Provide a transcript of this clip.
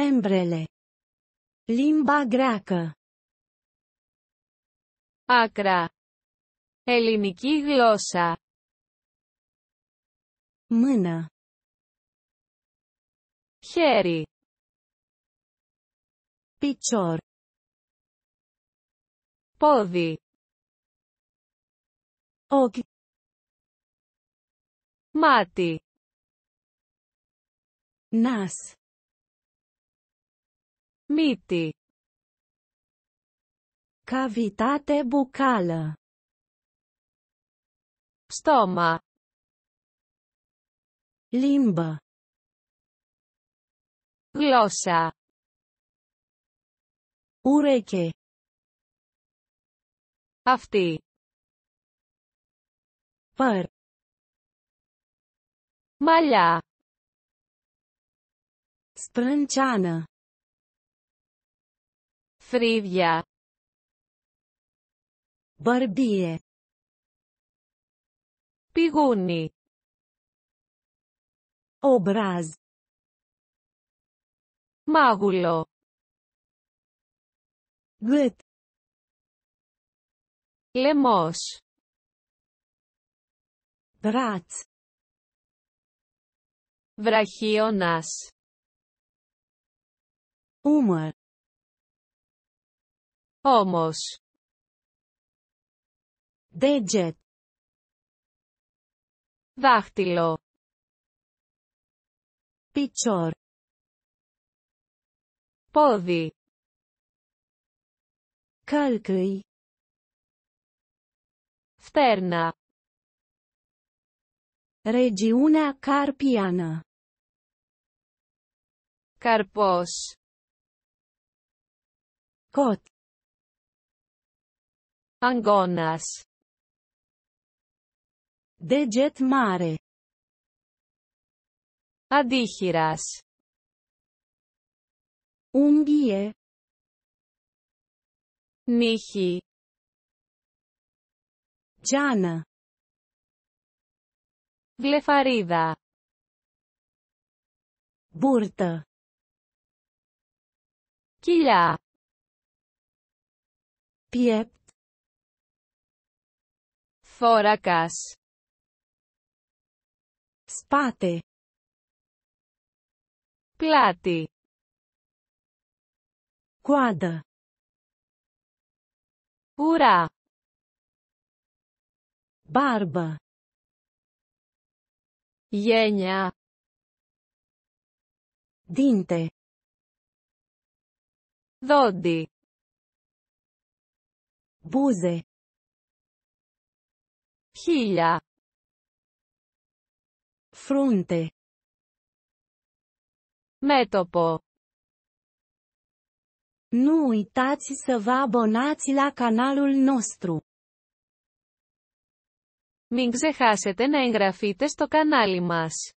Membrele. Limba greacă. Άκρα. Ελληνική γλώσσα. μύνα, Χέρι. Πιτσόρ. Πόδι. Οκ. Μάτι. Νας. Miti. Cavitate bucală. Stoma. Limbă. Glosa. Ureche. Afti. Păr. Malia. Sprânceană. φρύδια. Μπαρμπίε. Πηγούνι. Όμπραζ. Μάγουλο. Γκέτ. Λεμός. Βραχίωνας. Ούμαρ. Όμως. Δέτζετ. Δάχτυλο. Πιτσόρ. Πόδι. Κάλκρι. Φτέρνα. Ρεγιούνα καρπιανά. Καρπός. Κοτ. Αγώνας. Deget Μάρε. Αντίχειρας. Ουγγίε. Νύχη. Τζάνα. Βλεφαρίδα. Μπούρτα. Κοιλιά. Πιέπ φόρακας σπάτε, Πλάτη. Κουάντα. Ουρά. μπάρμπα Γένια. δίντε Δόντι. Μπούζε. Χίλια. Φρούντε. Μέτωπο. Nu uitați σε vă abonați la νόστρου. nostru. Μην ξεχάσετε να εγγραφείτε στο κανάλι μας.